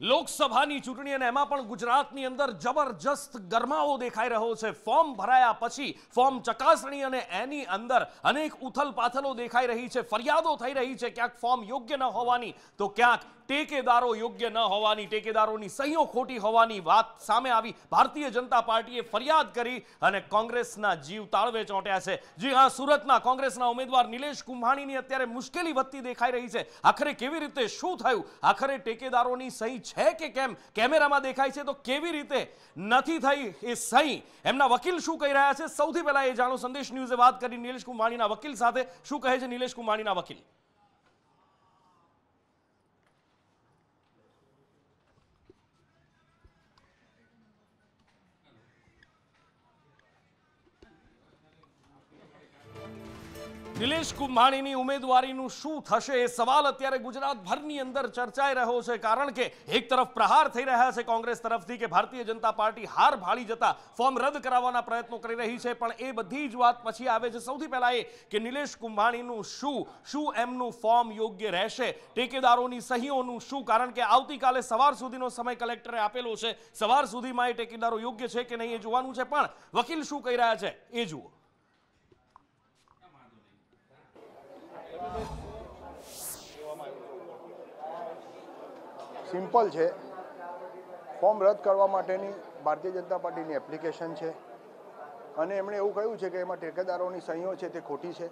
લોકસભાની ચૂંટણી અને એમાં પણ ગુજરાતની અંદર જબરજસ્ત ગરમાવો દેખાઈ રહ્યો છે ફોર્મ ભરાયા પછી ફોર્મ ચકાસણી અને એની અંદર અનેક ઉથલ પાથલો દેખાઈ રહી છે ફરિયાદો થઈ રહી છે ક્યાંક ફોર્મ યોગ્ય ન હોવાની તો ક્યાંક ટેકેદારો યોગ્ય ન હોવાની ટેકેદારોની સહીઓ ખોટી હોવાની વાત સામે આવી ભારતીય જનતા પાર્ટીએ ફરિયાદ કરી અને કોંગ્રેસના જીવ તાળવે ચોંટ્યા છે જી હા સુરતના કોંગ્રેસના ઉમેદવાર નિલેશ કુંભાણીની અત્યારે મુશ્કેલી વધતી દેખાઈ રહી છે આખરે કેવી રીતે શું થયું આખરે ટેકેદારોની સહી છે કે કેમ કેમેરામાં દેખાય છે તો કેવી રીતે નથી થઈ એ સહી એમના વકીલ શું કહી રહ્યા છે સૌથી પહેલા એ જાણો સંદેશ ન્યૂઝે વાત કરી નિલેશ કુંભાણીના વકીલ સાથે શું કહે છે નિલેશ કુંભાણીના વકીલ નિલેશ કુંભાણીની ઉમેદવારીનું શું થશે એ સવાલ અત્યારે ગુજરાતભરની અંદર ચર્ચાઈ રહ્યો છે કારણ કે એક તરફ પ્રહાર થઈ રહ્યા છે કોંગ્રેસ તરફથી કે ભારતીય જનતા પાર્ટી હાર ભાળી જતા ફોર્મ રદ કરાવવાના પ્રયત્નો કરી રહી છે પણ એ બધી જ વાત પછી આવે છે સૌથી પહેલાં એ કે નિલેશ કુંભાણીનું શું શું એમનું ફોર્મ યોગ્ય રહેશે ટેકેદારોની સહીઓનું શું કારણ કે આવતીકાલે સવાર સુધીનો સમય કલેક્ટરે આપેલો છે સવાર સુધીમાં એ ટેકેદારો યોગ્ય છે કે નહીં એ જોવાનું છે પણ વકીલ શું કહી રહ્યા છે એ જુઓ સિમ્પલ છે ફોર્મ રદ કરવા માટેની ભારતીય જનતા પાર્ટીની એપ્લિકેશન છે અને એમણે એવું કહ્યું છે કે એમાં ઠેકેદારોની સહીઓ છે તે ખોટી છે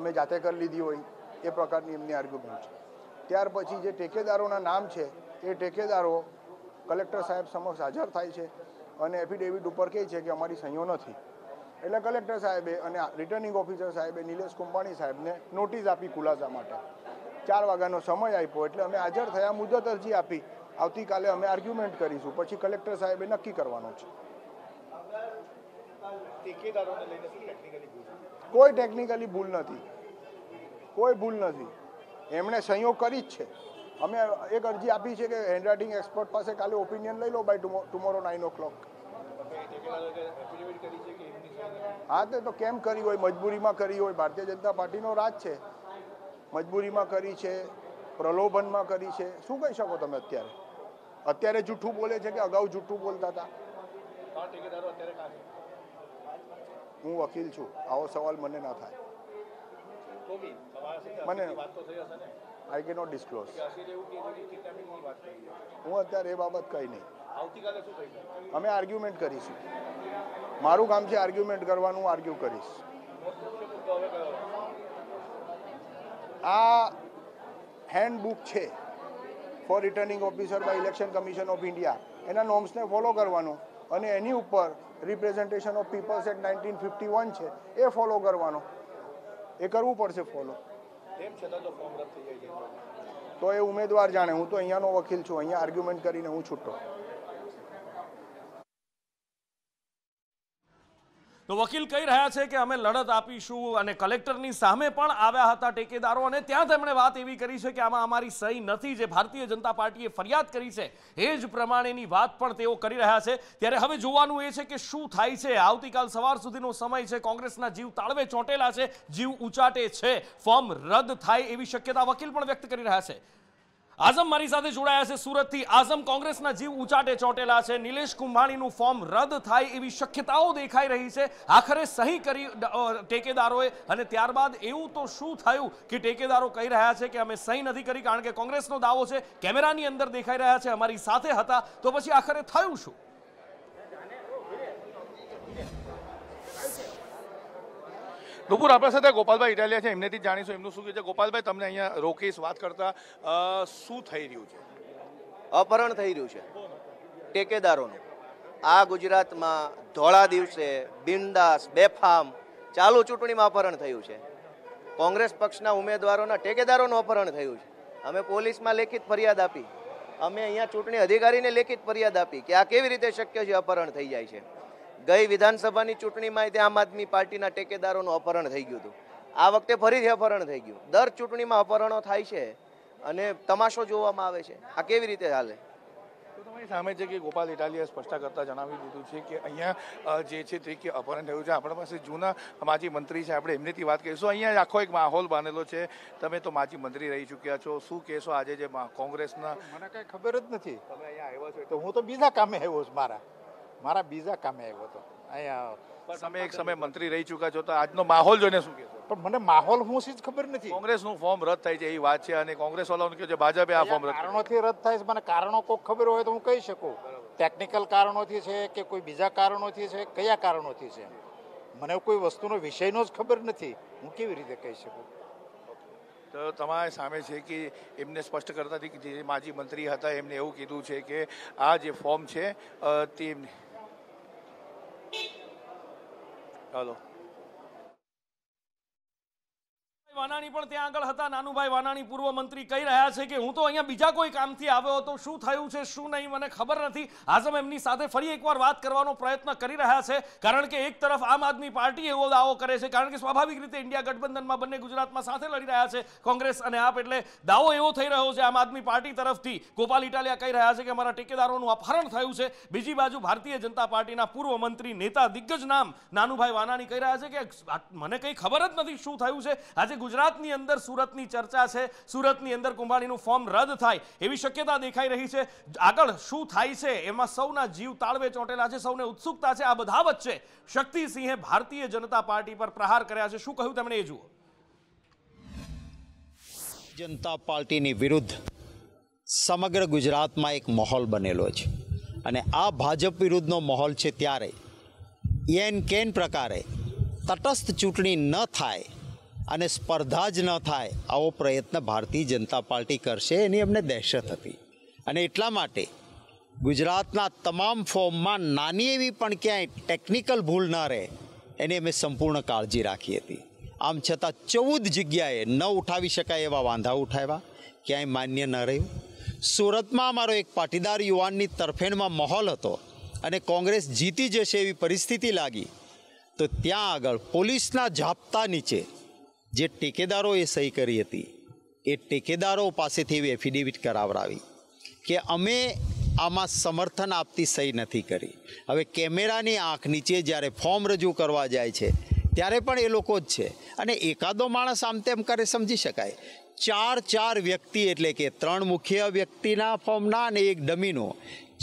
અમે જાતે કરી લીધી હોય એ પ્રકારની એમની આર્ગ્યુમેન્ટ છે ત્યાર પછી જે ટેકેદારોના નામ છે એ ટેકેદારો કલેક્ટર સાહેબ સમક્ષ હાજર થાય છે અને એફિડેવિટ ઉપર કહે છે કે અમારી સહીઓ નથી એટલે કલેક્ટર સાહેબે અને રિટર્નિંગ ઓફિસર સાહેબે નિલેશ કુંભાણી સાહેબને નોટિસ આપી ખુલાસા માટે ચાર વાગ્યાનો સમય આપ્યો એટલે અમે હાજર થયા મુદત અરજી આપી આવતીકાલે અમે આર્ગ્યુમેન્ટ કરીશું પછી કલેક્ટર સાહેબે નક્કી કરવાનો છે કોઈ ટેકનિકલી ભૂલ નથી કોઈ ભૂલ નથી એમણે સહયોગ કરી જ છે અમે એક અરજી આપી છે કે હેન્ડરાઇટિંગ એક્સપર્ટ પાસે કાલે ઓપિનિયન લઈ લો by tomorrow nine o'clock હા તો કેમ કરી હોય મજબૂરીમાં કરી હોય ભારતીય જનતા પાર્ટીનો રાજ છે મજબૂરીમાં કરી છે પ્રલોભનમાં કરી છે શું કહી શકો તમે અત્યારે અત્યારે જૂઠું બોલે છે કે અગાઉ જૂઠું બોલતા હતા હું વકીલ છું આવો સવાલ મને ના થાય મને આઈ કે નોટ ડિસ્ક્લોઝ હું અત્યારે એ બાબત કંઈ નહીં અમે આર્ગ્યુમેન્ટ કરીશું મારું કામ છે આર્ગ્યુમેન્ટ કરવાનું આર્ગ્યુ કરીશ આ હેન્ડબુક છે for returning officer by election commission of India એના નોર્મ્સને ફોલો કરવાનો અને એની ઉપર representation of peoples act nineteen fifty one છે એ ફોલો કરવાનો એ કરવું પડશે ફોલો તો એ ઉમેદવાર જાણે હું તો અહીંયાનો વકીલ છું અહીંયા આર્ગ્યુમેન્ટ કરીને હું છૂટો તો વકીલ કહી રહ્યા છે કે અમે લડત આપીશું અને કલેક્ટરની સામે પણ આવ્યા હતા ટેકેદારો અને ત્યાં તેમણે વાત એવી કરી છે કે આમાં અમારી સહી નથી જે ભારતીય જનતા પાર્ટીએ ફરિયાદ કરી છે એ જ પ્રમાણેની વાત પણ તેઓ કરી રહ્યા છે ત્યારે હવે જોવાનું એ છે કે શું થાય છે આવતીકાલ સવાર સુધીનો સમય છે કોંગ્રેસના જીવ તાળવે ચોંટેલા છે જીવ ઉચાટે છે ફોર્મ રદ થાય એવી શક્યતા વકીલ પણ વ્યક્ત કરી રહ્યા છે આઝમ મારી સાથે જોડાયા છે સુરતથી આઝમ કોંગ્રેસના જીવ ઉચાટે ચોટેલા છે નિલેશ કુંભાણીનું ફોર્મ રદ થાય એવી શક્યતાઓ દેખાઈ રહી છે આખરે સહી કરી ટેકેદારોએ અને ત્યારબાદ એવું તો શું થયું કે ટેકેદારો કહી રહ્યા છે કે અમે સહી નથી કરી કારણ કે કોંગ્રેસનો દાવો છે કેમેરાની અંદર દેખાઈ રહ્યા છે અમારી સાથે હતા તો પછી આખરે થયું શું નુપુર આપણા સાથે ગોપાલભાઈ ઇટાલિયા છે એમનેથી જાણીશું એમનું શું કહે છે ગોપાલભાઈ તમને અહીંયા રોકેશ વાત કરતા શું થઈ રહ્યું છે અપહરણ થઈ રહ્યું છે ટેકેદારોનું આ ગુજરાતમાં ધોળા દિવસે બિંદાસ બેફામ ચાલુ ચૂંટણીમાં અપહરણ થયું છે કોંગ્રેસ પક્ષના ઉમેદવારોના ટેકેદારોનું અપહરણ થયું છે અમે પોલીસમાં લેખિત ફરિયાદ આપી અમે અહીંયા ચૂંટણી અધિકારીને લેખિત ફરિયાદ આપી કે આ કેવી રીતે શક્ય છે અપહરણ થઈ જાય છે ગઈ વિધાનસભાની ચૂંટણીમાં તે આમ આદમી પાર્ટીના ટેકેદારોનું અપહરણ થઈ ગયું હતું આ વખતે ફરીથી અપહરણ થઈ ગયું દર ચૂંટણીમાં અપહરણો થાય છે અને તમાશો જોવામાં આવે છે આ કેવી રીતે ચાલે તમારી સામે છે કે ગોપાલ ઇટાલિયા સ્પષ્ટ કરતા જણાવી દીધું છે કે અહીંયા જે છે તે કે અપહરણ થયું છે આપણા પાસે જૂના માજી મંત્રી છે આપણે એમનીથી વાત કરીશું અહીંયા આખો એક માહોલ બનેલો છે તમે તો માજી મંત્રી રહી ચૂક્યા છો શું કહેશો આજે જે કોંગ્રેસના મને કાંઈ ખબર જ નથી તમે અહીંયા આવ્યા છો તો હું તો બીજા કામે આવ્યો છું મારા મારા બીજા કામે આવ્યો હતો અહીંયા તમે એક સમય મંત્રી રહી ચૂક્યા છો તો આજનો માહોલ જોઈને શું કહેશો પણ મને માહોલ હું શી ખબર નથી કોંગ્રેસનું ફોર્મ રદ થાય છે એ વાત છે અને કોંગ્રેસ વાળાઓને કહ્યું છે ભાજપે આ ફોર્મ કારણોથી રદ થાય છે મને કારણો કોઈ ખબર હોય તો હું કહી શકું ટેકનિકલ કારણોથી છે કે કોઈ બીજા કારણોથી છે કયા કારણોથી છે મને કોઈ વસ્તુનો વિષયનો જ ખબર નથી હું કેવી રીતે કહી શકું તો તમારી સામે છે કે એમને સ્પષ્ટ કરતા હતી કે જે માજી મંત્રી હતા એમને એવું કીધું છે કે આ જે ફોર્મ છે તે Aló. વાનાણી પણ ત્યાં આગળ હતા નાનુભાઈ વાનાણી પૂર્વ મંત્રી કહી રહ્યા છે કે હું તો અહીંયા બીજા કોઈ કામથી આવ્યો હતો શું થયું છે શું નહીં મને ખબર નથી આઝમ એમની સાથે ફરી એકવાર વાત કરવાનો પ્રયત્ન કરી રહ્યા છે કારણ કે એક તરફ આમ આદમી પાર્ટી એવો દાવો કરે છે કારણ કે સ્વાભાવિક રીતે ઇન્ડિયા ગઠબંધનમાં બંને ગુજરાતમાં સાથે લડી રહ્યા છે કોંગ્રેસ અને આપ એટલે દાવો એવો થઈ રહ્યો છે આમ આદમી પાર્ટી તરફથી ગોપાલ ઇટાલિયા કહી રહ્યા છે કે અમારા ટેકેદારોનું અપહરણ થયું છે બીજી બાજુ ભારતીય જનતા પાર્ટીના પૂર્વ મંત્રી નેતા દિગ્ગજ નામ નાનુભાઈ વાનાણી કહી રહ્યા છે કે મને કંઈ ખબર જ નથી શું થયું છે આજે ગુજરાતની અંદર સુરતની ચર્ચા છે સુરતની અંદર કુંભાણીનું ફોર્મ રદ થાય એવી શક્યતા દેખાઈ રહી છે આગળ શું થાય છે એમાં સૌના જીવ તાળવે ચોંટેલા છે સૌને ઉત્સુકતા છે આ બધા વચ્ચે શક્તિસિંહે ભારતીય જનતા પાર્ટી પર પ્રહાર કર્યા છે શું કહ્યું તમને એ જુઓ જનતા પાર્ટીની વિરુદ્ધ સમગ્ર ગુજરાતમાં એક માહોલ બનેલો છે અને આ ભાજપ વિરુદ્ધનો માહોલ છે ત્યારે એન કેન પ્રકારે તટસ્થ ચૂંટણી ન થાય અને સ્પર્ધા જ ન થાય આવો પ્રયત્ન ભારતીય જનતા પાર્ટી કરશે એની અમને દહેશત હતી અને એટલા માટે ગુજરાતના તમામ ફોર્મમાં નાની એવી પણ ક્યાંય ટેકનિકલ ભૂલ ન રહે એની અમે સંપૂર્ણ કાળજી રાખી હતી આમ છતાં ચૌદ જગ્યાએ ન ઉઠાવી શકાય એવા વાંધા ઉઠાવ્યા ક્યાંય માન્ય ન રહ્યું સુરતમાં અમારો એક પાટીદાર યુવાનની તરફેણમાં માહોલ હતો અને કોંગ્રેસ જીતી જશે એવી પરિસ્થિતિ લાગી તો ત્યાં આગળ પોલીસના ઝાપતા નીચે જે ટેકેદારોએ સહી કરી હતી એ ટેકેદારો પાસેથી એવી એફિડેવિટ કરાવડાવી કે અમે આમાં સમર્થન આપતી સહી નથી કરી હવે કેમેરાની આંખ નીચે જ્યારે ફોર્મ રજૂ કરવા જાય છે ત્યારે પણ એ લોકો જ છે અને એકાદો માણસ આમ તેમ કરે સમજી શકાય ચાર ચાર વ્યક્તિ એટલે કે ત્રણ મુખ્ય વ્યક્તિના ફોર્મના અને એક ડમીનો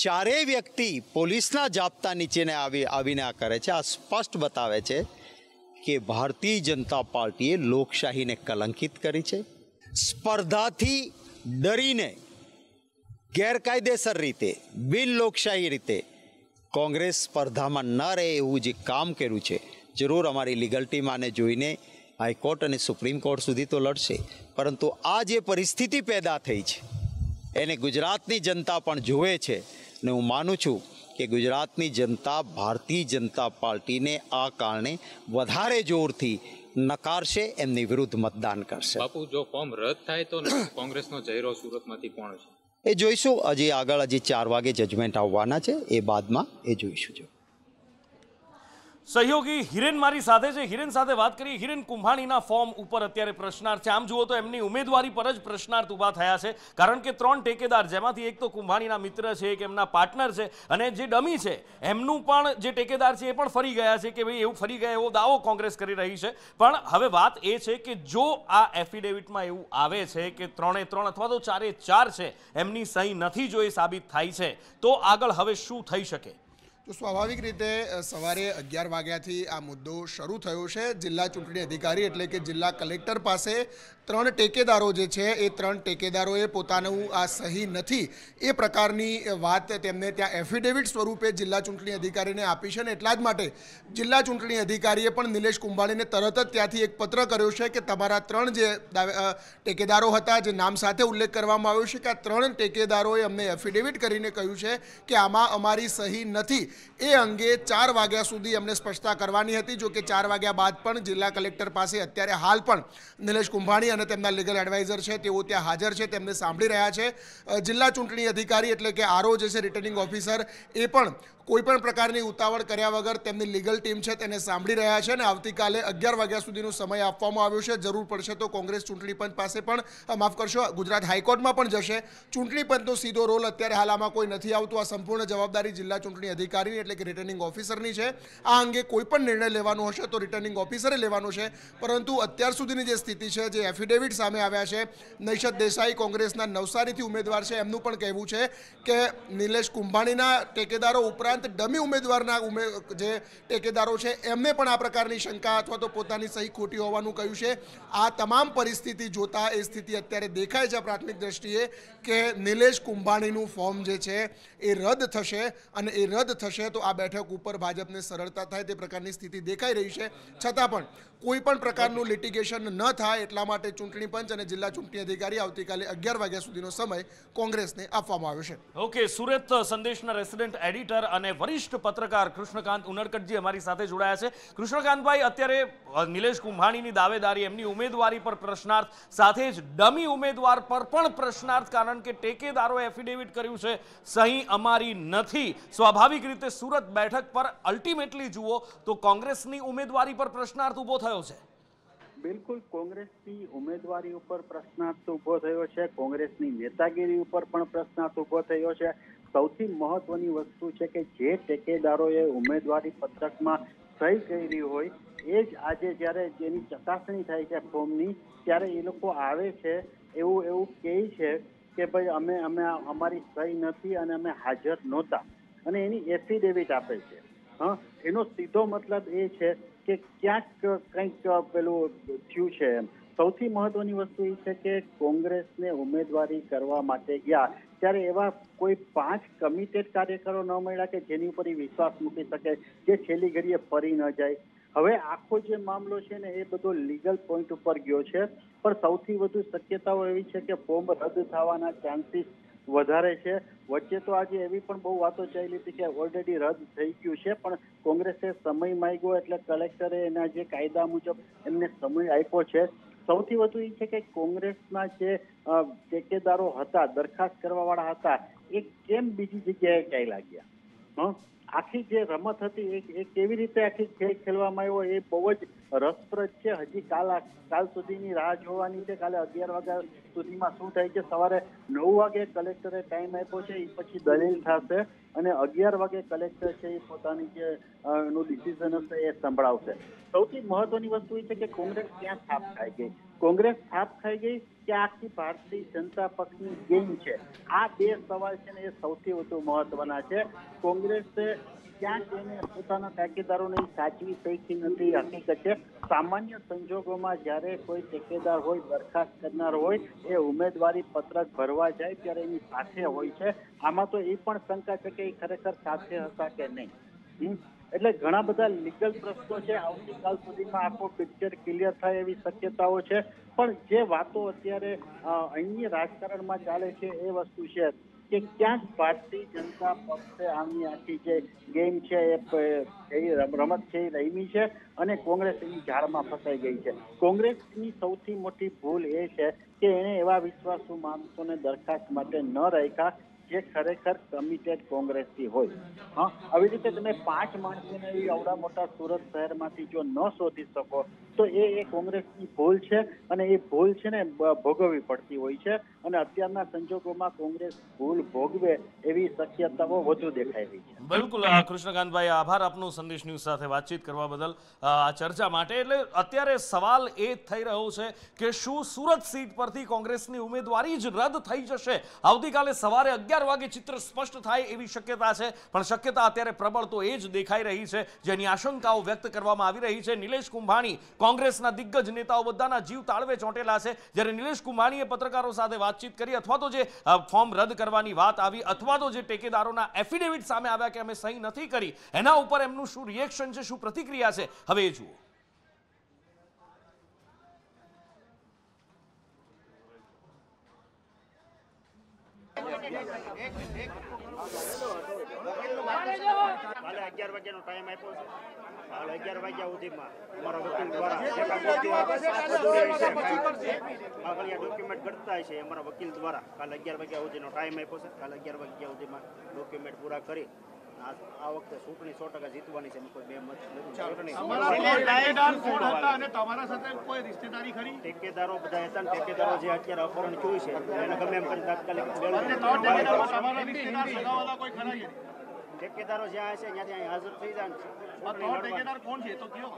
ચારેય વ્યક્તિ પોલીસના જાપતા નીચેને આવી આવીને આ કરે છે આ સ્પષ્ટ બતાવે છે કે ભારતીય જનતા પાર્ટીએ લોકશાહીને કલંકિત કરી છે સ્પર્ધાથી ડરીને ગેરકાયદેસર રીતે બિન લોકશાહી રીતે કોંગ્રેસ સ્પર્ધામાં ન રહે એવું જે કામ કર્યું છે જરૂર અમારી લીગલ ટીમ આને જોઈને હાઈકોર્ટ અને સુપ્રીમ કોર્ટ સુધી તો લડશે પરંતુ આ જે પરિસ્થિતિ પેદા થઈ છે એને ગુજરાતની જનતા પણ જુએ છે ને હું માનું છું કે ગુજરાતની જનતા ભારતીય જનતા પાર્ટીને આ કારણે વધારે જોરથી નકારશે એમની વિરુદ્ધ મતદાન કરશે બાપુ જો ફોર્મ રદ થાય તો કોંગ્રેસનો ચહેરો સુરતમાંથી કોણ છે એ જોઈશું હજી આગળ હજી ચાર વાગે જજમેન્ટ આવવાના છે એ બાદમાં એ જોઈશું જો સહયોગી હિરેન મારી સાથે છે હિરેન સાથે વાત કરી હિરેન કુંભાણીના ફોર્મ ઉપર અત્યારે પ્રશ્નાર્થ છે આમ જુઓ તો એમની ઉમેદવારી પર જ પ્રશ્નાર્થ ઊભા થયા છે કારણ કે ત્રણ ટેકેદાર જેમાંથી એક તો કુંભાણીના મિત્ર છે એક એમના પાર્ટનર છે અને જે ડમી છે એમનું પણ જે ટેકેદાર છે એ પણ ફરી ગયા છે કે ભાઈ એવું ફરી ગયા એવો દાવો કોંગ્રેસ કરી રહી છે પણ હવે વાત એ છે કે જો આ એફિડેવિટમાં એવું આવે છે કે ત્રણે ત્રણ અથવા તો ચારે ચાર છે એમની સહી નથી જો એ સાબિત થાય છે તો આગળ હવે શું થઈ શકે તો સ્વાભાવિક રીતે સવારે અગિયાર વાગ્યાથી આ મુદ્દો શરૂ થયો છે જિલ્લા ચૂંટણી અધિકારી એટલે કે જિલ્લા કલેક્ટર પાસે ત્રણ ટેકેદારો જે છે એ ત્રણ ટેકેદારોએ પોતાનું આ સહી નથી એ પ્રકારની વાત તેમને ત્યાં એફિડેવિટ સ્વરૂપે જિલ્લા ચૂંટણી અધિકારીને આપી છે ને એટલા જ માટે જિલ્લા ચૂંટણી અધિકારીએ પણ નિલેશ કુંભાળીને તરત જ ત્યાંથી એક પત્ર કર્યો છે કે તમારા ત્રણ જે ટેકેદારો હતા જે નામ સાથે ઉલ્લેખ કરવામાં આવ્યો છે કે આ ત્રણ ટેકેદારોએ અમને એફિડેવિટ કરીને કહ્યું છે કે આમાં અમારી સહી નથી એ અંગે ચાર વાગ્યા સુધી એમને સ્પષ્ટતા કરવાની હતી જો કે ચાર વાગ્યા બાદ પણ જિલ્લા કલેક્ટર પાસે અત્યારે હાલ પણ નિલેશ કુંભાણી અને તેમના લીગલ એડવાઇઝર છે તેઓ ત્યાં હાજર છે તેમને સાંભળી રહ્યા છે જિલ્લા ચૂંટણી અધિકારી એટલે કે આરઓ જે છે રિટર્નિંગ ઓફિસર એ પણ કોઈપણ પ્રકારની ઉતાવળ કર્યા વગર તેમની લીગલ ટીમ છે તેને સાંભળી રહ્યા છે અને આવતીકાલે અગિયાર વાગ્યા સુધીનો સમય આપવામાં આવ્યો છે જરૂર પડશે તો કોંગ્રેસ ચૂંટણી પંચ પાસે પણ માફ કરશો ગુજરાત હાઈકોર્ટમાં પણ જશે ચૂંટણી પંચનો સીધો રોલ અત્યારે હાલ આમાં કોઈ નથી આવતું આ સંપૂર્ણ જવાબદારી જિલ્લા ચૂંટણી અધિકારીની એટલે કે રિટર્નિંગ ઓફિસરની છે આ અંગે કોઈ પણ નિર્ણય લેવાનો હશે તો રિટર્નિંગ ઓફિસરે લેવાનો છે પરંતુ અત્યાર સુધીની જે સ્થિતિ છે જે એફિડેવિટ સામે આવ્યા છે નૈશદ દેસાઈ કોંગ્રેસના નવસારીથી ઉમેદવાર છે એમનું પણ કહેવું છે કે નિલેશ કુંભાણીના ટેકેદારો ઉપરાંત ઉપરાંત ડમી ઉમેદવારના ઉમે જે ટેકેદારો છે એમને પણ આ પ્રકારની શંકા અથવા તો પોતાની સહી ખોટી હોવાનું કહ્યું છે આ તમામ પરિસ્થિતિ જોતા એ સ્થિતિ અત્યારે દેખાય છે પ્રાથમિક દ્રષ્ટિએ કે નિલેશ કુંભાણીનું ફોર્મ જે છે એ રદ થશે અને એ રદ થશે તો આ બેઠક ઉપર ભાજપને સરળતા થાય તે પ્રકારની સ્થિતિ દેખાઈ રહી છે છતાં પણ કોઈ પણ પ્રકારનું લિટિગેશન ન થાય એટલા માટે ચૂંટણી પંચ અને જિલ્લા ચૂંટણી અધિકારી આવતીકાલે અગિયાર વાગ્યા સુધીનો સમય કોંગ્રેસને આપવામાં આવ્યો છે ઓકે સુરત સંદેશના રેસિડેન્ટ એડિટર અને વરિષ્ઠ પત્રકાર કૃષ્ણકાંત ઉનડકટજી અમારી સાથે જોડાયા છે કૃષ્ણકાંતભાઈ અત્યારે નિલેશ કુંભાણીની દાવેદારી એમની ઉમેદવારી પર પ્રશ્નાર્થ સાથે જ ડમી ઉમેદવાર પર પણ પ્રશ્નાર્થ કારણ કે ટેકેદારો એફિડેવિટ કર્યું છે સહી અમારી નથી સ્વાભાવિક રીતે સુરત બેઠક પર અલ્ટિમેટલી જુઓ તો કોંગ્રેસની ઉમેદવારી પર પ્રશ્નાર્થ ઊભો થયો આવ્યો છે બિલકુલ કોંગ્રેસની ઉમેદવારી ઉપર પ્રશ્નાર્થ ઉભો થયો છે કોંગ્રેસની નેતાગીરી ઉપર પણ પ્રશ્નાર્થ ઉભો થયો છે સૌથી મહત્વની વસ્તુ છે કે જે ટેકેદારોએ ઉમેદવારી પત્રકમાં સહી કરી હોય એ જ આજે જ્યારે જેની ચકાસણી થાય છે ફોર્મની ત્યારે એ લોકો આવે છે એવું એવું કહે છે કે ભાઈ અમે અમે અમારી સહી નથી અને અમે હાજર નહોતા અને એની એફિડેવિટ આપે છે હા એનો સીધો મતલબ એ છે કે ક્યાંક કંઈક પેલું થયું છે એમ સૌથી મહત્વની વસ્તુ એ છે કે કોંગ્રેસને ઉમેદવારી કરવા માટે ગયા ત્યારે એવા કોઈ પાંચ કમિટેડ કાર્યકરો ન મળ્યા કે જેની ઉપર વિશ્વાસ મૂકી શકે કે છેલ્લી ઘડીએ ફરી ન જાય હવે આખો જે મામલો છે ને એ બધો લીગલ પોઈન્ટ ઉપર ગયો છે પણ સૌથી વધુ શક્યતાઓ એવી છે કે ફોર્મ રદ થવાના ચાન્સીસ વધારે છે વચ્ચે તો આજે એવી પણ બહુ વાતો ચાલી હતી કે ઓલરેડી રદ થઈ ગયું છે પણ કોંગ્રેસે સમય માંગ્યો એટલે કલેક્ટરે એના જે કાયદા મુજબ એમને સમય આપ્યો છે સૌથી વધુ એ છે કે કોંગ્રેસના જે ટેકેદારો હતા દરખાસ્ત કરવાવાળા હતા એ કેમ બીજી જગ્યાએ ક્યાંય લાગ્યા હા આખી જે રમત હતી એ કેવી રીતે આખી ખેલ ખેલવામાં આવ્યો એ બહુ જ રસપ્રદ છે હજી કાલ કાલ સુધીની રાહ જોવાની છે કાલે અગિયાર વાગ્યા સુધીમાં શું થાય છે સવારે નવ વાગે કલેક્ટરે ટાઈમ આપ્યો છે એ પછી દલીલ થશે અને અગિયાર વાગે કલેક્ટર છે એ પોતાની જે નું ડિસિઝન હશે એ સંભળાવશે સૌથી મહત્વની વસ્તુ એ છે કે કોંગ્રેસ ક્યાં સ્થાપ ખાઈ ગઈ કોંગ્રેસ સ્થાપ ખાઈ ગઈ કે આખી ભારતીય જનતા પક્ષની ગેમ છે આ બે સવાલ છે ને એ સૌથી વધુ મહત્વના છે કોંગ્રેસે ક્યાં જઈને પોતાના ટેકેદારોને સાચવી શકી નથી હકીકત છે સામાન્ય સંજોગોમાં જ્યારે કોઈ ટેકેદાર હોય બરખાસ્ત કરનાર હોય એ ઉમેદવારી પત્રક ભરવા જાય ત્યારે એની સાથે હોય છે આમાં તો એ પણ શંકા છે કે એ ખરેખર સાથે હતા કે નહીં એટલે ઘણા બધા લીગલ પ્રશ્નો છે આવતીકાલ સુધીમાં આખો પિક્ચર ક્લિયર થાય એવી શક્યતાઓ છે પણ જે વાતો અત્યારે અહીંની રાજકારણમાં ચાલે છે એ વસ્તુ છે કે ક્યાંક ભારતીય જનતા પક્ષે આની આખી જે ગેમ છે એ રમત છે એ રમી છે અને કોંગ્રેસ એની ઝાડમાં ફસાઈ ગઈ છે કોંગ્રેસની સૌથી મોટી ભૂલ એ છે કે એણે એવા વિશ્વાસુ માણસોને દરખાસ્ત માટે ન રાખ્યા જે ખરેખર કમિટેડ કોંગ્રેસથી હોય હા આવી રીતે તમે પાંચ માણસોને એવી આવડા મોટા સુરત શહેરમાંથી જો ન શોધી શકો તો એ એ કોંગ્રેસની ભૂલ છે અને એ ભૂલ છે ને ભોગવવી પડતી હોય છે અને અત્યારના સંજોગોમાં કોંગ્રેસ ભૂલ ભોગવે એવી શક્યતાઓ વધુ દેખાઈ રહી છે બિલકુલ કૃષ્ણકાંતભાઈ આભાર આપનો સંદેશ ન્યૂઝ સાથે વાતચીત કરવા બદલ આ ચર્ચા માટે એટલે અત્યારે સવાલ એ થઈ રહ્યો છે કે શું સુરત સીટ પરથી કોંગ્રેસની ઉમેદવારી જ રદ થઈ જશે આવતીકાલે સવારે અગિયાર અગિયાર વાગે ચિત્ર સ્પષ્ટ થાય એવી શક્યતા છે પણ શક્યતા અત્યારે પ્રબળ તો એ જ દેખાઈ રહી છે જેની આશંકાઓ વ્યક્ત કરવામાં આવી રહી છે નિલેશ કુંભાણી કોંગ્રેસના દિગ્ગજ નેતાઓ બધાના જીવ તાળવે ચોંટેલા છે જ્યારે નિલેશ કુંભાણીએ પત્રકારો સાથે વાતચીત કરી અથવા તો જે ફોર્મ રદ કરવાની વાત આવી અથવા તો જે ટેકેદારોના એફિડેવિટ સામે આવ્યા કે અમે સહી નથી કરી એના ઉપર એમનું શું રિએક્શન છે શું પ્રતિક્રિયા છે હવે એ જુઓ કાલે અગિયાર વાગ્યાનો ટાઈમ આપ્યો છે અગિયાર વાગ્યા સુધીમાં અમારા વકીલ દ્વારા ડોક્યુમેન્ટ ઘટતા છે અમારા વકીલ દ્વારા કાલે અગિયાર વાગ્યા સુધીનો ટાઈમ આપ્યો છે કાલે અગિયાર વાગ્યા સુધીમાં ડોક્યુમેન્ટ પૂરા કરી આ વખતે ચૂંટણી સો ટકા જીતવાની છે કોઈ બે મત નથી અત્યારે જ્યાં છે ત્યાંથી હાજર થઈ જાય કોણ છે તો કયો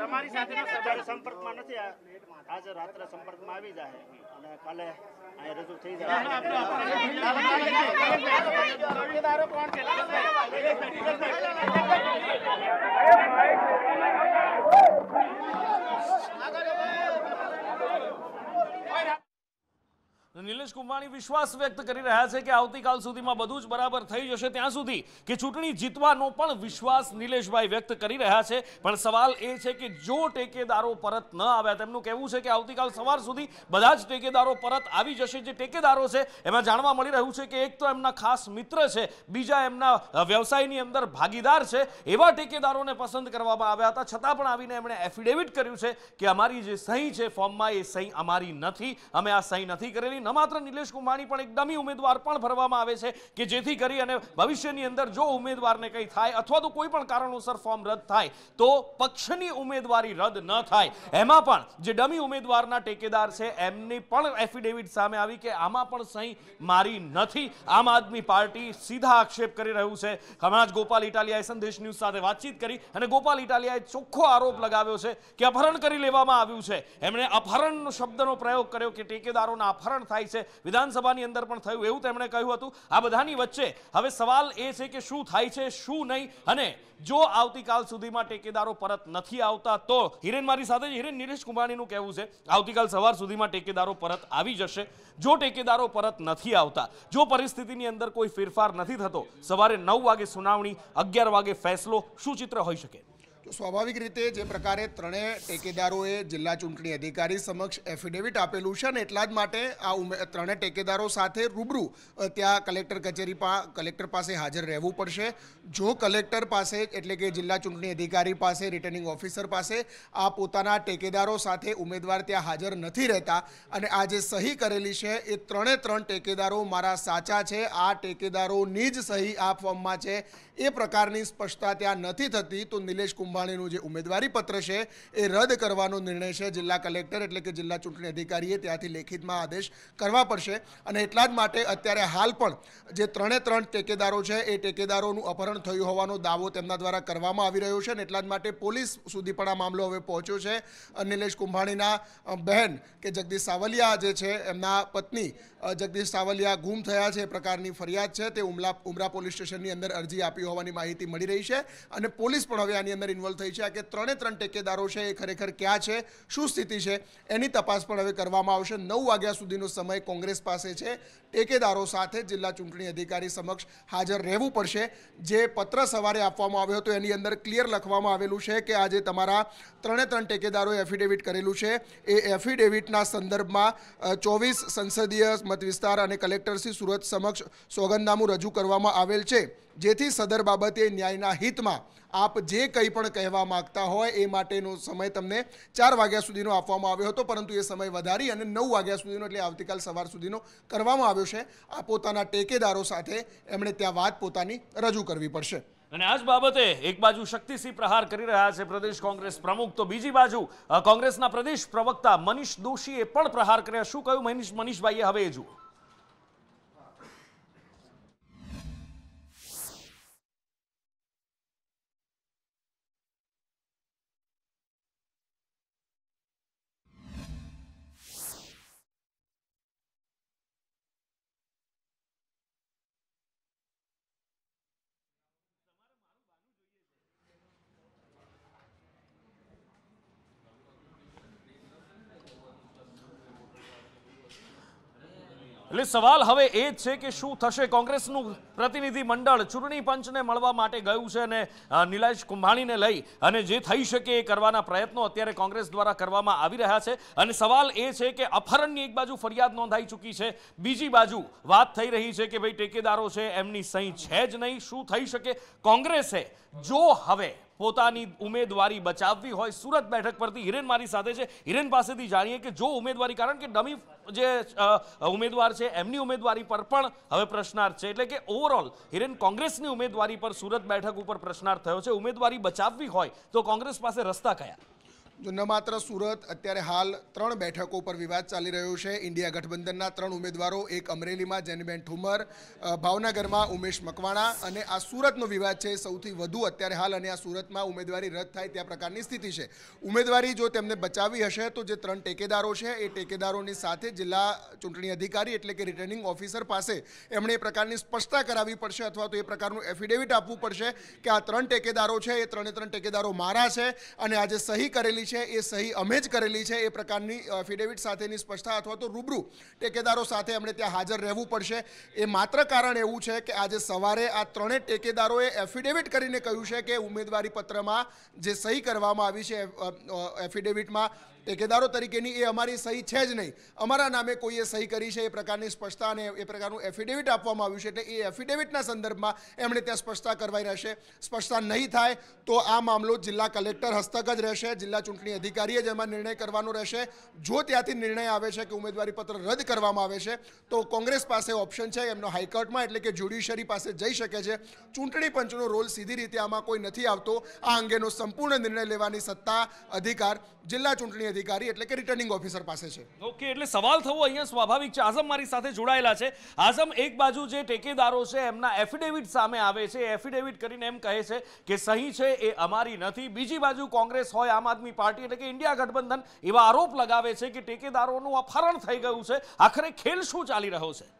તમારી સાથે સંપર્કમાં નથી આજે રાત્રે સંપર્કમાં આવી જાય અને કાલે અહીં રજૂ થઈ જાય નિલેશ કુંભાણી વિશ્વાસ વ્યક્ત કરી રહ્યા છે કે આવતીકાલ સુધીમાં બધું જ બરાબર થઈ જશે ત્યાં સુધી કે ચૂંટણી જીતવાનો પણ વિશ્વાસ નિલેશભાઈ વ્યક્ત કરી રહ્યા છે પણ સવાલ એ છે કે જો ટેકેદારો પરત ન આવ્યા તેમનું કહેવું છે કે આવતીકાલ સવાર સુધી બધા જ ટેકેદારો પરત આવી જશે જે ટેકેદારો છે એમાં જાણવા મળી રહ્યું છે કે એક તો એમના ખાસ મિત્ર છે બીજા એમના વ્યવસાયની અંદર ભાગીદાર છે એવા ટેકેદારોને પસંદ કરવામાં આવ્યા હતા છતાં પણ આવીને એમણે એફિડેવિટ કર્યું છે કે અમારી જે સહી છે ફોર્મમાં એ સહી અમારી નથી અમે આ સહી નથી કરેલી ન માત્ર નિલેશ કુંભાણી પણ એક ડમી ઉમેદવાર પણ ભરવામાં આવે છે કે જેથી કરી અને ભવિષ્યની અંદર જો ઉમેદવારને કંઈ થાય અથવા તો કોઈ પણ કારણોસર ફોર્મ રદ થાય તો પક્ષની ઉમેદવારી રદ ન થાય એમાં પણ જે ડમી ઉમેદવારના ટેકેદાર છે એમની પણ એફિડેવિટ સામે આવી કે આમાં પણ સહી મારી નથી આમ આદમી પાર્ટી સીધા આક્ષેપ કરી રહ્યું છે હમણાં જ ગોપાલ ઇટાલિયાએ સંદેશ ન્યૂઝ સાથે વાતચીત કરી અને ગોપાલ ઇટાલિયાએ ચોખ્ખો આરોપ લગાવ્યો છે કે અપહરણ કરી લેવામાં આવ્યું છે એમણે અપહરણનો શબ્દનો પ્રયોગ કર્યો કે ટેકેદારોના અપહરણ થાય છે વિધાનસભાની અંદર પણ થયું એવું તેમણે કહ્યું હતું આ બધાની વચ્ચે હવે સવાલ એ છે કે શું થાય છે શું નહીં અને જો આવતીકાલ સુધીમાં ટેકેદારો પરત નથી આવતા તો હિરેન મારી સાથે જ હિરેન નિરેશ કુંભાણીનું કહેવું છે આવતીકાલ સવાર સુધીમાં ટેકેદારો પરત આવી જશે જો ટેકેદારો પરત નથી આવતા જો પરિસ્થિતિની અંદર કોઈ ફેરફાર નથી થતો સવારે નવ વાગે સુનાવણી અગિયાર વાગે ફેસલો શું ચિત્ર હોઈ શકે તો સ્વાભાવિક રીતે જે પ્રકારે ત્રણે ટેકેદારોએ જિલ્લા ચૂંટણી અધિકારી સમક્ષ એફિડેવિટ આપેલું છે અને એટલા જ માટે આ ત્રણે ટેકેદારો સાથે રૂબરૂ ત્યાં કલેક્ટર કચેરી કલેક્ટર પાસે હાજર રહેવું પડશે જો કલેક્ટર પાસે એટલે કે જિલ્લા ચૂંટણી અધિકારી પાસે રિટર્નિંગ ઓફિસર પાસે આ પોતાના ટેકેદારો સાથે ઉમેદવાર ત્યાં હાજર નથી રહેતા અને આ જે સહી કરેલી છે એ ત્રણે ત્રણ ટેકેદારો મારા સાચા છે આ ટેકેદારોની જ સહી આ ફોર્મમાં છે એ પ્રકારની સ્પષ્ટતા ત્યાં નથી થતી તો નિલેશ કુંભાણીનું જે ઉમેદવારી પત્ર છે એ રદ કરવાનો નિર્ણય છે જિલ્લા કલેક્ટર એટલે કે જિલ્લા ચૂંટણી અધિકારીએ ત્યાંથી લેખિતમાં આદેશ કરવા પડશે અને એટલા જ માટે અત્યારે હાલ પણ જે ત્રણે ત્રણ ટેકેદારો છે એ ટેકેદારોનું અપહરણ થયું હોવાનો દાવો તેમના દ્વારા કરવામાં આવી રહ્યો છે અને એટલા જ માટે પોલીસ સુધી પણ આ મામલો હવે પહોંચ્યો છે નિલેશ કુંભાણીના બહેન કે જગદીશ સાવલિયા જે છે એમના પત્ની જગદીશ સાવલિયા ગુમ થયા છે એ પ્રકારની ફરિયાદ છે તે ઉમલા ઉમરા પોલીસ સ્ટેશનની અંદર અરજી આપી આપી હોવાની માહિતી મળી રહી છે અને પોલીસ પણ હવે આની અંદર ઇન્વોલ્વ થઈ છે આ કે ત્રણે ત્રણ ટેકેદારો છે એ ખરેખર ક્યાં છે શું સ્થિતિ છે એની તપાસ પણ હવે કરવામાં આવશે નવ વાગ્યા સુધીનો સમય કોંગ્રેસ પાસે છે ટેકેદારો સાથે જિલ્લા ચૂંટણી અધિકારી સમક્ષ હાજર રહેવું પડશે જે પત્ર સવારે આપવામાં આવ્યો હતો એની અંદર ક્લિયર લખવામાં આવેલું છે કે આજે તમારા ત્રણે ત્રણ ટેકેદારોએ એફિડેવિટ કરેલું છે એ એફિડેવિટના સંદર્ભમાં ચોવીસ સંસદીય મત વિસ્તાર અને કલેક્ટરશ્રી સુરત સમક્ષ સોગંદનામું રજૂ કરવામાં આવેલ છે જેથી સદર બાબતે ન્યાયના હિતમાં આપ જે કંઈ પણ કહેવા માગતા હોય એ માટેનો સમય તમને ચાર વાગ્યા સુધીનો આપવામાં આવ્યો હતો પરંતુ એ સમય વધારી અને નવ વાગ્યા સુધીનો એટલે આવતીકાલ સવાર સુધીનો કરવામાં આવ્યો છે આ પોતાના ટેકેદારો સાથે એમણે ત્યાં વાત પોતાની રજૂ કરવી પડશે અને આ જ બાબતે એક બાજુ શક્તિસિંહ પ્રહાર કરી રહ્યા છે પ્રદેશ કોંગ્રેસ પ્રમુખ તો બીજી બાજુ કોંગ્રેસના પ્રદેશ પ્રવક્તા મનીષ દોશીએ પણ પ્રહાર કર્યા શું કહ્યું મનીષ મનીષભાઈએ હવે જુઓ એટલે સવાલ હવે એ જ છે કે શું થશે કોંગ્રેસનું પ્રતિનિધિ મંડળ ચૂંટણી પંચને મળવા માટે ગયું છે અને નિલાશ કુંભાણીને લઈ અને જે થઈ શકે એ કરવાના પ્રયત્નો અત્યારે કોંગ્રેસ દ્વારા કરવામાં આવી રહ્યા છે અને સવાલ એ છે કે અપહરણની એક બાજુ ફરિયાદ નોંધાઈ ચૂકી છે બીજી બાજુ વાત થઈ રહી છે કે ભાઈ ટેકેદારો છે એમની સહી છે જ નહીં શું થઈ શકે કોંગ્રેસે જો હવે પોતાની ઉમેદવારી બચાવવી હોય સુરત બેઠક પરથી હિરેન મારી સાથે છે હિરેન પાસેથી જાણીએ કે જો ઉમેદવારી કારણ કે ડમી જે ઉમેદવાર છે એમની ઉમેદવારી પર પણ હવે પ્રશ્નાર્થ છે એટલે કે ઓવરઓલ હિરેન કોંગ્રેસની ઉમેદવારી પર સુરત બેઠક ઉપર પ્રશ્નાર્થ થયો છે ઉમેદવારી બચાવવી હોય તો કોંગ્રેસ પાસે રસ્તા કયા જો ન માત્ર સુરત અત્યારે હાલ ત્રણ બેઠકો પર વિવાદ ચાલી રહ્યો છે ઇન્ડિયા ગઠબંધનના ત્રણ ઉમેદવારો એક અમરેલીમાં જેનીબેન ઠુમર ભાવનગરમાં ઉમેશ મકવાણા અને આ સુરતનો વિવાદ છે સૌથી વધુ અત્યારે હાલ અને આ સુરતમાં ઉમેદવારી રદ થાય ત્યાં પ્રકારની સ્થિતિ છે ઉમેદવારી જો તેમને બચાવી હશે તો જે ત્રણ ટેકેદારો છે એ ટેકેદારોની સાથે જિલ્લા ચૂંટણી અધિકારી એટલે કે રિટર્નિંગ ઓફિસર પાસે એમણે એ પ્રકારની સ્પષ્ટતા કરાવવી પડશે અથવા તો એ પ્રકારનું એફિડેવિટ આપવું પડશે કે આ ત્રણ ટેકેદારો છે એ ત્રણે ત્રણ ટેકેદારો મારા છે અને આજે સહી કરેલી છે છે એ સહી અમે જ કરેલી છે એ પ્રકારની એફિડેવિટ સાથેની સ્પષ્ટતા અથવા તો રૂબરૂ ટેકેદારો સાથે અમને ત્યાં હાજર રહેવું પડશે એ માત્ર કારણ એવું છે કે આજે સવારે આ ત્રણેય ટેકેદારોએ એફિડેવિટ કરીને કહ્યું છે કે ઉમેદવારી પત્રમાં જે સહી કરવામાં આવી છે એફિડેવિટમાં ટેકેદારો તરીકેની એ અમારી સહી છે જ નહીં અમારા નામે કોઈએ સહી કરી છે એ પ્રકારની સ્પષ્ટતા અને એ પ્રકારનું એફિડેવિટ આપવામાં આવ્યું છે એટલે એ એફિડેવિટના સંદર્ભમાં એમણે ત્યાં સ્પષ્ટતા કરવાઈ રહેશે સ્પષ્ટતા નહીં થાય તો આ મામલો જિલ્લા કલેક્ટર હસ્તક જ રહેશે જિલ્લા ચૂંટણી અધિકારીએ જ એમાં નિર્ણય કરવાનો રહેશે જો ત્યાંથી નિર્ણય આવે છે કે ઉમેદવારી પત્ર રદ કરવામાં આવે છે તો કોંગ્રેસ પાસે ઓપ્શન છે એમનો હાઈકોર્ટમાં એટલે કે જ્યુડિશરી પાસે જઈ શકે છે ચૂંટણી પંચનો રોલ સીધી રીતે આમાં કોઈ નથી આવતો આ અંગેનો સંપૂર્ણ નિર્ણય લેવાની સત્તા અધિકાર જિલ્લા ચૂંટણી અધિકારી એટલે કે રિટર્નિંગ ઓફિસર પાસે છે ઓકે એટલે સવાલ થવો અહીંયા સ્વાભાવિક છે આઝમ મારી સાથે જોડાયેલા છે આઝમ એક બાજુ જે ટેકેદારો છે એમના એફિડેવિટ સામે આવે છે એફિડેવિટ કરીને એમ કહે છે કે સહી છે એ અમારી નથી બીજી બાજુ કોંગ્રેસ હોય આમ આદમી પાર્ટી એટલે કે ઇન્ડિયા ગઠબંધન એવા આરોપ લગાવે છે કે ટેકેદારોનું અપહરણ થઈ ગયું છે આખરે ખેલ શું ચાલી રહ્યો છે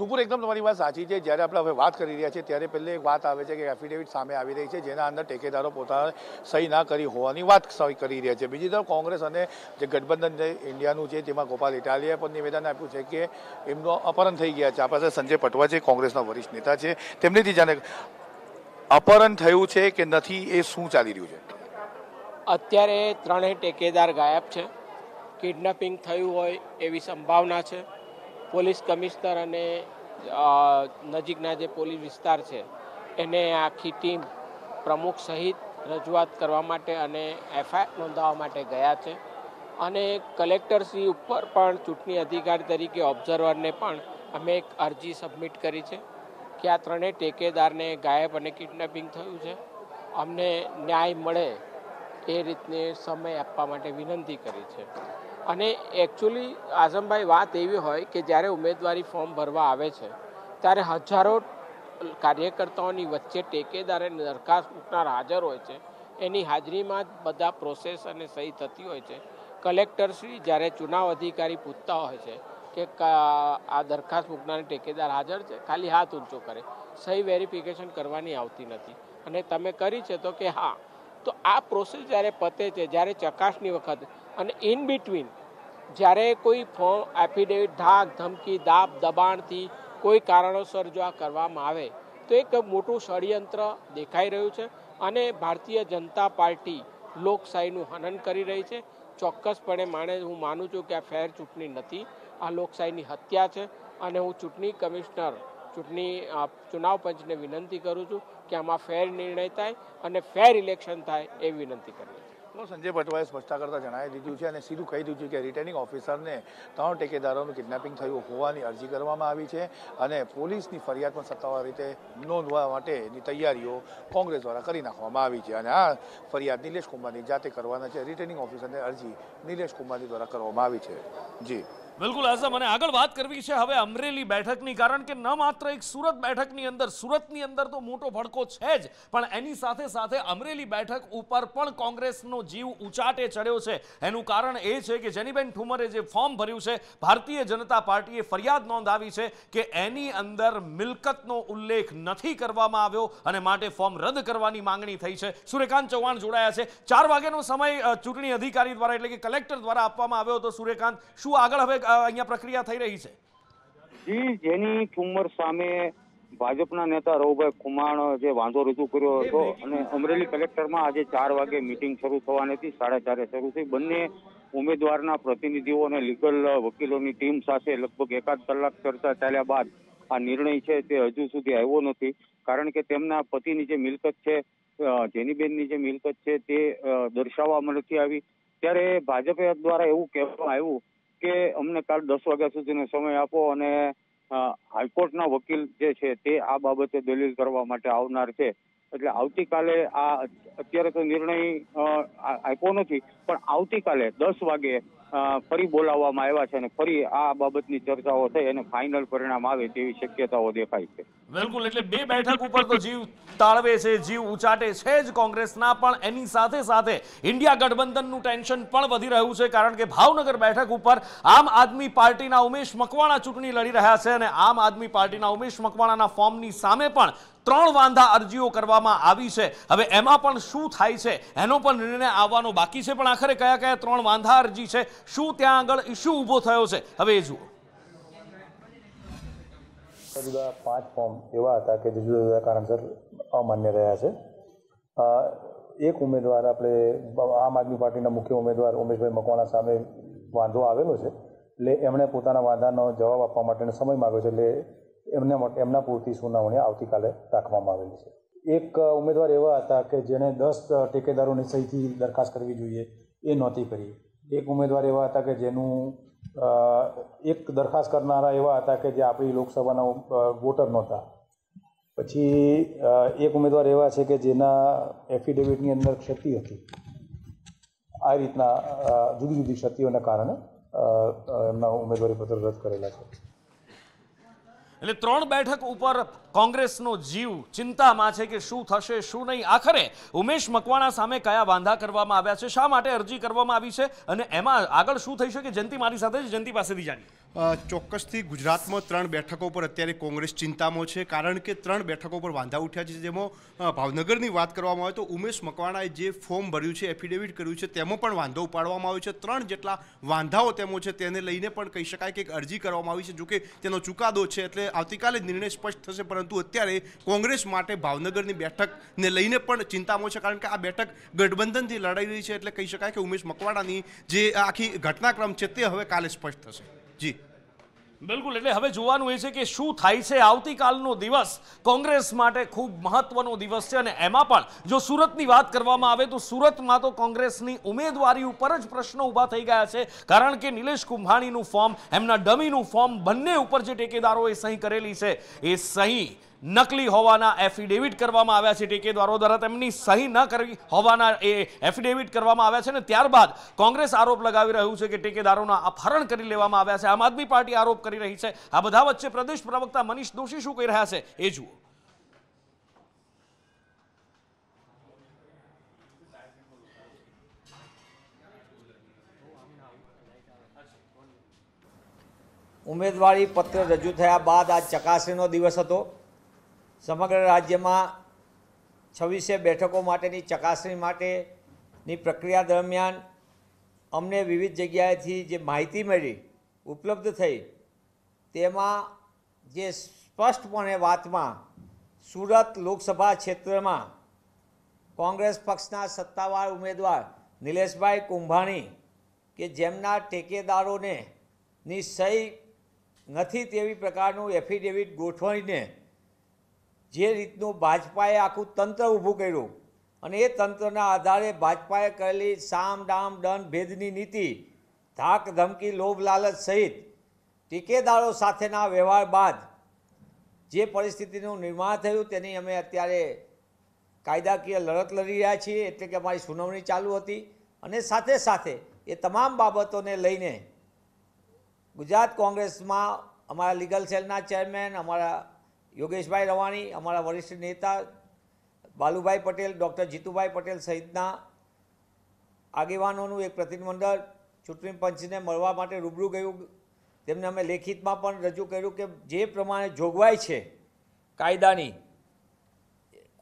નુપુર એકદમ તમારી વાત સાચી છે જ્યારે આપણે હવે વાત કરી રહ્યા છીએ ત્યારે પહેલે એક વાત આવે છે કે એફિડેવિટ સામે આવી રહી છે જેના અંદર ટેકેદારો પોતાને સહી ના કરી હોવાની વાત સહી કરી રહ્યા છે બીજી તરફ કોંગ્રેસ અને જે ગઠબંધન જે ઇન્ડિયાનું છે તેમાં ગોપાલ ઇટાલિયાએ પણ નિવેદન આપ્યું છે કે એમનું અપહરણ થઈ ગયા છે આ સંજય પટવા છે કોંગ્રેસના વરિષ્ઠ નેતા છે તેમનેથી જાણે અપહરણ થયું છે કે નથી એ શું ચાલી રહ્યું છે અત્યારે ત્રણેય ટેકેદાર ગાયબ છે કિડનેપિંગ થયું હોય એવી સંભાવના છે પોલીસ કમિશનર અને નજીકના જે પોલીસ વિસ્તાર છે એને આખી ટીમ પ્રમુખ સહિત રજૂઆત કરવા માટે અને એફઆઈઆર નોંધાવવા માટે ગયા છે અને કલેક્ટરશ્રી ઉપર પણ ચૂંટણી અધિકારી તરીકે ઓબ્ઝર્વરને પણ અમે એક અરજી સબમિટ કરી છે કે આ ત્રણેય ટેકેદારને ગાયબ અને કિડનેપિંગ થયું છે અમને ન્યાય મળે એ રીતને સમય આપવા માટે વિનંતી કરી છે અને એકચ્યુઅલી આઝમભાઈ વાત એવી હોય કે જ્યારે ઉમેદવારી ફોર્મ ભરવા આવે છે ત્યારે હજારો કાર્યકર્તાઓની વચ્ચે ટેકેદારે દરખાસ્ત મૂકનાર હાજર હોય છે એની હાજરીમાં જ બધા પ્રોસેસ અને સહી થતી હોય છે કલેક્ટરશ્રી જ્યારે ચુનાવ અધિકારી પૂછતા હોય છે કે આ દરખાસ્ત મૂકનાર ટેકેદાર હાજર છે ખાલી હાથ ઊંચો કરે સહી વેરિફિકેશન કરવાની આવતી નથી અને તમે કરી છે તો કે હા તો આ પ્રોસેસ જ્યારે પતે છે જ્યારે ચકાસણી વખત અને ઇન બિટવીન જ્યારે કોઈ ફોર્મ એફિડેવિટ ધાક ધમકી દાબ દબાણથી કોઈ કારણોસર જો આ કરવામાં આવે તો એક મોટું ષડયંત્ર દેખાઈ રહ્યું છે અને ભારતીય જનતા પાર્ટી લોકશાહીનું હનન કરી રહી છે ચોક્કસપણે માણે હું માનું છું કે આ ફેર ચૂંટણી નથી આ લોકશાહીની હત્યા છે અને હું ચૂંટણી કમિશનર ચૂંટણી ચુનાવ પંચને વિનંતી કરું છું કે આમાં ફેર નિર્ણય થાય અને ફેર ઇલેક્શન થાય એ વિનંતી કરું તો સંજય ભટવાએ સ્પષ્ટતા કરતાં જણાવી દીધું છે અને સીધું કહી દીધું કે રિટર્નિંગ ઓફિસરને ત્રણ ટેકેદારોનું કિડનેપિંગ થયું હોવાની અરજી કરવામાં આવી છે અને પોલીસની ફરિયાદ પણ સત્તાવાર રીતે નોંધવા માટેની તૈયારીઓ કોંગ્રેસ દ્વારા કરી નાખવામાં આવી છે અને આ ફરિયાદ નિલેશ કુમારની જાતે કરવાના છે રિટર્નિંગ ઓફિસરને અરજી નિલેશ કુમારની દ્વારા કરવામાં આવી છે જી બિલકુલ આઝમ અને આગળ વાત કરવી છે હવે અમરેલી બેઠકની કારણ કે ન માત્ર એક સુરત બેઠકની અંદર સુરતની અંદર તો મોટો ભડકો છે જ પણ એની સાથે સાથે અમરેલી બેઠક ઉપર પણ કોંગ્રેસનો જીવ ઉચાટે ચડ્યો છે એનું કારણ એ છે કે જેનીબેન ઠુમરે જે ફોર્મ ભર્યું છે ભારતીય જનતા પાર્ટીએ ફરિયાદ નોંધાવી છે કે એની અંદર મિલકતનો ઉલ્લેખ નથી કરવામાં આવ્યો અને માટે ફોર્મ રદ કરવાની માંગણી થઈ છે સૂર્યકાંત ચૌહાણ જોડાયા છે ચાર વાગ્યાનો સમય ચૂંટણી અધિકારી દ્વારા એટલે કે કલેક્ટર દ્વારા આપવામાં આવ્યો હતો સૂર્યકાંત શું આગળ હવે અહીંયા પ્રક્રિયા થઈ રહી છે જી જેની ઠુમર સામે ભાજપના નેતા રવુભાઈ ખુમાણ જે વાંધો રજૂ કર્યો હતો અને અમરેલી કલેક્ટરમાં આજે ચાર વાગે મિટિંગ શરૂ થવાની હતી સાડા ચારે શરૂ થઈ બંને ઉમેદવારના પ્રતિનિધિઓ અને લીગલ વકીલોની ટીમ સાથે લગભગ એકાદ કલાક ચર્ચા ચાલ્યા બાદ આ નિર્ણય છે તે હજુ સુધી આવ્યો નથી કારણ કે તેમના પતિની જે મિલકત છે જેનીબેનની જે મિલકત છે તે દર્શાવવામાં નથી આવી ત્યારે ભાજપ દ્વારા એવું કહેવામાં આવ્યું કે અમને કાલ દસ વાગ્યા સુધીનો સમય આપો અને હાઈકોર્ટના વકીલ જે છે તે આ બાબતે દલીલ કરવા માટે આવનાર છે એટલે આવતીકાલે આ અત્યારે તો નિર્ણય આપ્યો નથી પણ આવતીકાલે દસ વાગે ફરી બોલાવવામાં આવ્યા છે અને ફરી આ બાબતની ચર્ચાઓ થઈ અને ફાઇનલ પરિણામ આવે તેવી શક્યતાઓ દેખાય છે બિલકુલ એટલે બે બેઠક ઉપર તો જીવ તાળવે છે જીવ ઉચાટે છે જ કોંગ્રેસના પણ એની સાથે સાથે ઇન્ડિયા ગઠબંધનનું ટેન્શન પણ વધી રહ્યું છે કારણ કે ભાવનગર બેઠક ઉપર આમ આદમી પાર્ટીના ઉમેશ મકવાણા ચૂંટણી લડી રહ્યા છે અને આમ આદમી પાર્ટીના ઉમેશ મકવાણાના ફોર્મની સામે પણ ત્રણ વાંધા અરજીઓ કરવામાં આવી છે હવે એમાં પણ શું થાય છે એનો પણ નિર્ણય આવવાનો બાકી છે પણ આખરે કયા કયા ત્રણ વાંધા અરજી છે શું ત્યાં આગળ ઇસ્યુ ઊભો થયો છે હવે એ જુઓ જુદા પાંચ ફોર્મ એવા હતા કે જે જુદા જુદા કારણસર અમાન્ય રહ્યા છે એક ઉમેદવાર આપણે આમ આદમી પાર્ટીના મુખ્ય ઉમેદવાર ઉમેશભાઈ મકવાણા સામે વાંધો આવેલો છે એટલે એમણે પોતાના વાંધાનો જવાબ આપવા માટેનો સમય માગ્યો છે એટલે એમને માટે એમના પૂરતી સુનાવણી આવતીકાલે રાખવામાં આવેલી છે એક ઉમેદવાર એવા હતા કે જેણે દસ ટેકેદારોની સહીથી દરખાસ્ત કરવી જોઈએ એ નહોતી કરી એક ઉમેદવાર એવા હતા કે જેનું એક દરખાસ્ત કરનારા એવા હતા કે જે આપણી લોકસભાના વોટર નહોતા પછી એક ઉમેદવાર એવા છે કે જેના એફિડેવિટની અંદર ક્ષતિ હતી આ રીતના જુદી જુદી ક્ષતિઓના કારણે એમના ઉમેદવારી પત્ર રદ કરેલા છે એટલે ત્રણ બેઠક ઉપર કોંગ્રેસનો જીવ ચિંતામાં છે કે શું થશે શું નહીં આખરે ઉમેશ મકવાણા સામે કયા વાંધા કરવામાં આવ્યા છે શા માટે અરજી કરવામાં આવી છે અને એમાં આગળ શું થઈ શકે જયંતિ મારી સાથે જ જયંતિ પાસેથી જાણીએ ચોક્કસથી ગુજરાતમાં ત્રણ બેઠકો પર અત્યારે કોંગ્રેસ ચિંતામાં છે કારણ કે ત્રણ બેઠકો પર વાંધા ઉઠ્યા છે જેમાં ભાવનગરની વાત કરવામાં આવે તો ઉમેશ મકવાણાએ જે ફોર્મ ભર્યું છે એફિડેવિટ કર્યું છે તેમાં પણ વાંધો ઉપાડવામાં આવ્યો છે ત્રણ જેટલા વાંધાઓ તેમો છે તેને લઈને પણ કહી શકાય કે અરજી કરવામાં આવી છે જોકે તેનો ચુકાદો છે એટલે આવતીકાલે નિર્ણય સ્પષ્ટ થશે પરંતુ પરંતુ અત્યારે કોંગ્રેસ માટે ભાવનગરની બેઠકને લઈને પણ ચિંતામાં છે કારણ કે આ બેઠક ગઠબંધનથી લડાઈ રહી છે એટલે કહી શકાય કે ઉમેશ મકવાડાની જે આખી ઘટનાક્રમ છે તે હવે કાલે સ્પષ્ટ થશે જી બિલકુલ એટલે હવે જોવાનું એ છે કે શું થાય છે આવતીકાલનો દિવસ કોંગ્રેસ માટે ખૂબ મહત્વનો દિવસ છે અને એમાં પણ જો સુરતની વાત કરવામાં આવે તો સુરતમાં તો કોંગ્રેસની ઉમેદવારી ઉપર જ પ્રશ્નો ઊભા થઈ ગયા છે કારણ કે નિલેશ કુંભાણીનું ફોર્મ એમના ડમીનું ફોર્મ બંને ઉપર જે ટેકેદારોએ સહી કરેલી છે એ સહી નકલી હોવાના એફિડેવિટ કરવામાં આવ્યા છે ટેકેદારો દ્વારા તેમની સહી ન કરવી હોવાના એ એફિડેવિટ કરવામાં આવ્યા છે ને ત્યારબાદ કોંગ્રેસ આરોપ લગાવી રહ્યું છે કે ટેકેદારોના અપહરણ કરી લેવામાં આવ્યા છે આમ આદમી પાર્ટી આરોપ કરી રહી છે આ બધા વચ્ચે પ્રદેશ પ્રવક્તા મનીષ દોશી શું કહી રહ્યા છે એ જુઓ ઉમેદવારી પત્ર રજૂ થયા બાદ આ ચકાસણીનો દિવસ હતો સમગ્ર રાજ્યમાં છવ્વીસે બેઠકો માટેની ચકાસણી માટેની પ્રક્રિયા દરમિયાન અમને વિવિધ જગ્યાએથી જે માહિતી મળી ઉપલબ્ધ થઈ તેમાં જે સ્પષ્ટપણે વાતમાં સુરત લોકસભા ક્ષેત્રમાં કોંગ્રેસ પક્ષના સત્તાવાર ઉમેદવાર નિલેશભાઈ કુંભાણી કે જેમના ટેકેદારોને ની સહી નથી તેવી પ્રકારનું એફિડેવિટ ગોઠવણીને જે રીતનું ભાજપાએ આખું તંત્ર ઊભું કર્યું અને એ તંત્રના આધારે ભાજપાએ કરેલી સામ ડામ દંડ ભેદની નીતિ ધાક ધમકી લોભ લાલચ સહિત ટેકેદારો સાથેના વ્યવહાર બાદ જે પરિસ્થિતિનું નિર્માણ થયું તેની અમે અત્યારે કાયદાકીય લડત લડી રહ્યા છીએ એટલે કે અમારી સુનાવણી ચાલુ હતી અને સાથે સાથે એ તમામ બાબતોને લઈને ગુજરાત કોંગ્રેસમાં અમારા લીગલ સેલના ચેરમેન અમારા યોગેશભાઈ રવાણી અમારા વરિષ્ઠ નેતા બાલુભાઈ પટેલ ડૉક્ટર જીતુભાઈ પટેલ સહિતના આગેવાનોનું એક પ્રતિનિધિમંડળ ચૂંટણી પંચને મળવા માટે રૂબરૂ ગયું તેમને અમે લેખિતમાં પણ રજૂ કર્યું કે જે પ્રમાણે જોગવાઈ છે કાયદાની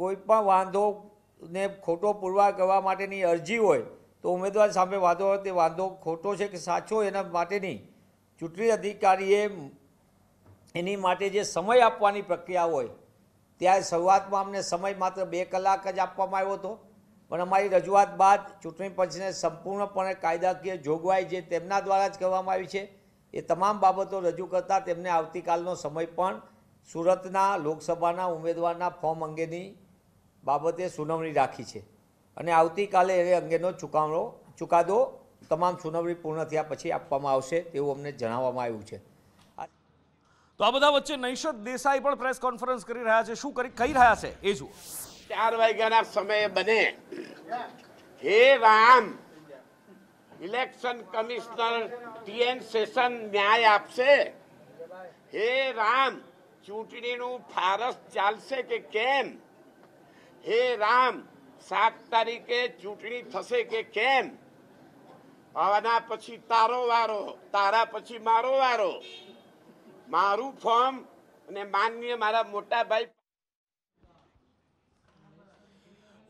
કોઈ પણ વાંધોને ખોટો પુરવાર કરવા માટેની અરજી હોય તો ઉમેદવાર સામે વાંધો હોય તે વાંધો ખોટો છે કે સાચો એના માટેની ચૂંટણી અધિકારીએ એની માટે જે સમય આપવાની પ્રક્રિયા હોય ત્યારે શરૂઆતમાં અમને સમય માત્ર બે કલાક જ આપવામાં આવ્યો હતો પણ અમારી રજૂઆત બાદ ચૂંટણી પંચને સંપૂર્ણપણે કાયદાકીય જોગવાઈ જે તેમના દ્વારા જ કરવામાં આવી છે એ તમામ બાબતો રજૂ કરતાં તેમને આવતીકાલનો સમય પણ સુરતના લોકસભાના ઉમેદવારના ફોર્મ અંગેની બાબતે સુનાવણી રાખી છે અને આવતીકાલે એ અંગેનો ચુકાવણો ચુકાદો તમામ સુનાવણી પૂર્ણ થયા પછી આપવામાં આવશે તેવું અમને જણાવવામાં આવ્યું છે તો આ બધા વચ્ચે નૈશદ દેસાઈ પણ પ્રેસ કોન્ફરન્સ કરી રહ્યા છે શું કરી કહી રહ્યા છે એ જુઓ ચાર વાગ્યાના સમયે બને હે Ram election commissioner T N Seshan ન્યાય આપશે હે રામ ચૂંટણીનું ફારસ ચાલશે કે કેમ હે રામ સાત તારીખે ચૂંટણી થશે કે કેમ આના પછી તારો વારો તારા પછી મારો વારો મારું ફોર્મ અને માનનીય મારા મોટા ભાઈ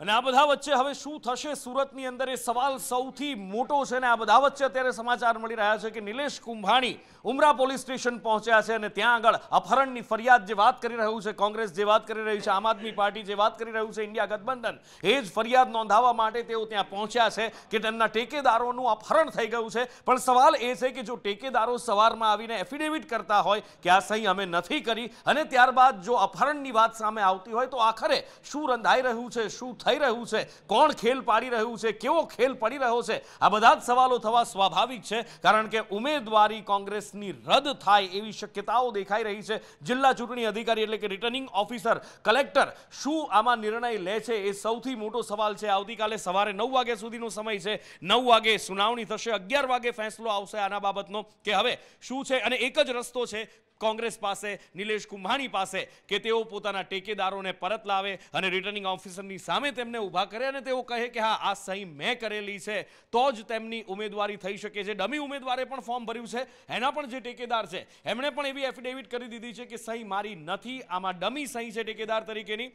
અને આ બધા વચ્ચે હવે શું થશે સુરતની અંદર એ સવાલ સૌથી મોટો છે અને આ બધા વચ્ચે અત્યારે સમાચાર મળી રહ્યા છે કે નિલેશ કુંભાણી ઉમરા પોલીસ સ્ટેશન પહોંચ્યા છે અને ત્યાં આગળ અપહરણની ફરિયાદ જે વાત કરી રહ્યું છે કોંગ્રેસ જે વાત કરી રહી છે આમ આદમી પાર્ટી જે વાત કરી રહ્યું છે ઇન્ડિયા ગઠબંધન એ જ ફરિયાદ નોંધાવવા માટે તેઓ ત્યાં પહોંચ્યા છે કે તેમના ટેકેદારોનું અપહરણ થઈ ગયું છે પણ સવાલ એ છે કે જો ટેકેદારો સવારમાં આવીને એફિડેવિટ કરતા હોય કે આ સહી અમે નથી કરી અને ત્યારબાદ જો અપહરણની વાત સામે આવતી હોય તો આખરે શું રંધાઈ રહ્યું છે શું થઈ રહ્યું છે કોણ ખેલ પાડી રહ્યું છે કેવો ખેલ પડી રહ્યો છે આ બધા જ સવાલો થવા સ્વાભાવિક છે કારણ કે ઉમેદવારી કોંગ્રેસની રદ થાય એવી શક્યતાઓ દેખાઈ રહી છે જિલ્લા ચૂંટણી અધિકારી એટલે કે રિટર્નિંગ ઓફિસર કલેક્ટર શું આમાં નિર્ણય લે છે એ સૌથી મોટો સવાલ છે આવતીકાલે સવારે નવ વાગે સુધીનો સમય છે નવ વાગે સુનાવણી થશે અગિયાર વાગે ફેસલો આવશે આના બાબતનો કે હવે શું છે અને એક જ રસ્તો છે કોંગ્રેસ પાસે નિલેશ કુંભાણી પાસે કે તેઓ પોતાના ટેકેદારોને પરત લાવે અને રિટર્નિંગ ઓફિસરની સામે તેમને ઊભા કરે અને તેઓ કહે કે હા આ સહી મેં કરેલી છે તો જ તેમની ઉમેદવારી થઈ શકે છે ડમી ઉમેદવારે પણ ફોર્મ ભર્યું છે એના પણ જે ટેકેદાર છે એમણે પણ એવી એફિડેવિટ કરી દીધી છે કે સહી મારી નથી આમાં ડમી સહી છે ટેકેદાર તરીકેની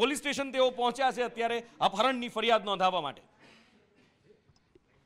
પોલીસ સ્ટેશન તેઓ પહોંચ્યા છે અત્યારે અપહરણની ફરિયાદ નોંધાવવા માટે